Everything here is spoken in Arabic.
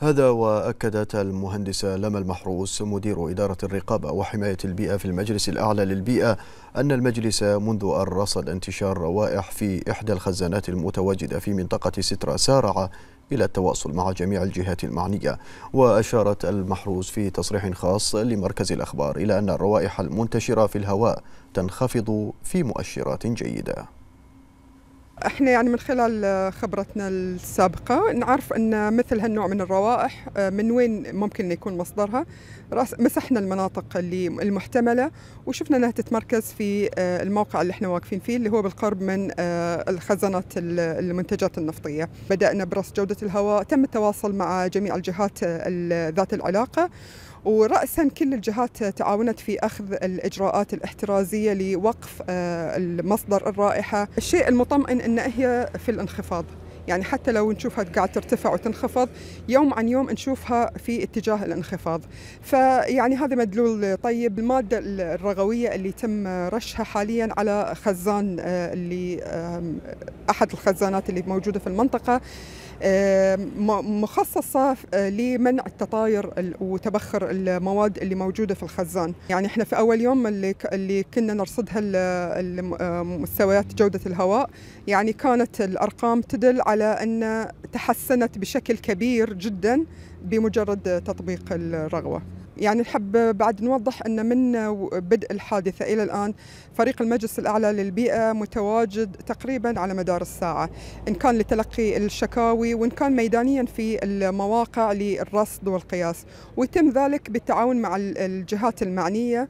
هذا وأكدت المهندسة لما المحروس مدير إدارة الرقابة وحماية البيئة في المجلس الأعلى للبيئة أن المجلس منذ أن رصد انتشار روائح في إحدى الخزانات المتواجدة في منطقة سترة سارع إلى التواصل مع جميع الجهات المعنية وأشارت المحروس في تصريح خاص لمركز الأخبار إلى أن الروائح المنتشرة في الهواء تنخفض في مؤشرات جيده احنا يعني من خلال خبرتنا السابقه نعرف ان مثل هالنوع من الروائح آه، من وين ممكن يكون مصدرها مسحنا المناطق اللي المحتمله وشفنا انها تتمركز في آه، الموقع اللي احنا واقفين فيه اللي هو بالقرب من آه، الخزانات المنتجات النفطيه بدانا برص جوده الهواء تم التواصل مع جميع الجهات ذات العلاقه ورأسا كل الجهات تعاونت في أخذ الإجراءات الاحترازية لوقف آه، مصدر الرائحة الشيء المطمئن أن هي في الانخفاض يعني حتى لو نشوفها قاعد ترتفع وتنخفض يوم عن يوم نشوفها في اتجاه الانخفاض فيعني هذا مدلول طيب المادة الرغوية اللي تم رشها حاليا على خزان آه، اللي أحد الخزانات اللي موجودة في المنطقة مخصصة آه، لمنع التطاير وتبخر المواد اللي موجودة في الخزان يعني احنا في أول يوم اللي, كنا نرصدها مستويات جودة الهواء يعني كانت الأرقام تدل على أن تحسنت بشكل كبير جدا بمجرد تطبيق الرغوة يعني نحب بعد نوضح أن من بدء الحادثة إلى الآن فريق المجلس الأعلى للبيئة متواجد تقريبا على مدار الساعة إن كان لتلقي الشكاوي وإن كان ميدانيا في المواقع للرصد والقياس ويتم ذلك بالتعاون مع الجهات المعنية